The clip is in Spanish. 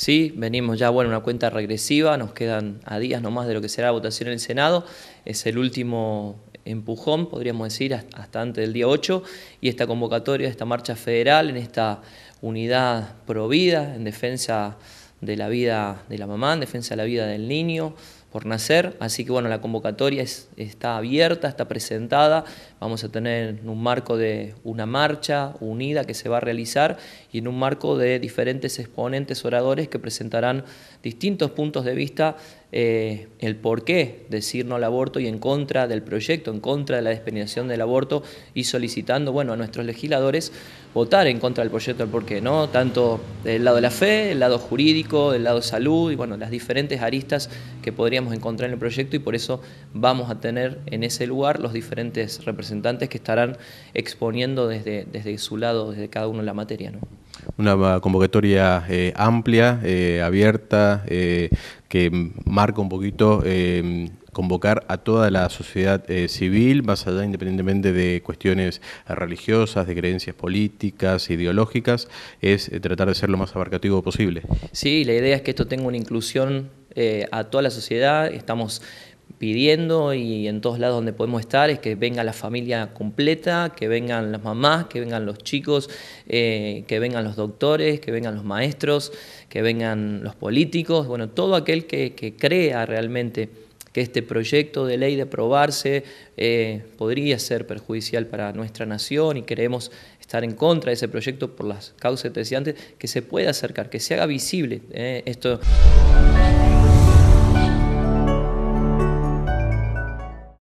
Sí, venimos ya, bueno, una cuenta regresiva, nos quedan a días nomás de lo que será la votación en el Senado, es el último empujón, podríamos decir, hasta antes del día 8, y esta convocatoria, esta marcha federal en esta unidad provida en defensa de la vida de la mamá, en defensa de la vida del niño, por nacer. Así que bueno, la convocatoria está abierta, está presentada. Vamos a tener en un marco de una marcha unida que se va a realizar y en un marco de diferentes exponentes oradores que presentarán distintos puntos de vista, eh, el por qué decir no al aborto y en contra del proyecto, en contra de la despenalización del aborto y solicitando bueno, a nuestros legisladores votar en contra del proyecto el por qué, ¿no? tanto del lado de la fe, el lado jurídico, del lado salud y bueno, las diferentes aristas que podrían encontrar en el proyecto y por eso vamos a tener en ese lugar los diferentes representantes que estarán exponiendo desde, desde su lado, desde cada uno la materia. ¿no? Una convocatoria eh, amplia, eh, abierta, eh, que marca un poquito convocar a toda la sociedad civil, más allá independientemente de cuestiones religiosas, de creencias políticas, ideológicas, es tratar de ser lo más abarcativo posible. Sí, la idea es que esto tenga una inclusión eh, a toda la sociedad, estamos pidiendo y en todos lados donde podemos estar es que venga la familia completa, que vengan las mamás, que vengan los chicos, eh, que vengan los doctores, que vengan los maestros, que vengan los políticos, bueno, todo aquel que, crea realmente que este proyecto de ley de probarse eh, podría ser perjudicial para nuestra nación y queremos estar en contra de ese proyecto por las causas decía antes que se pueda acercar, que se haga visible esto.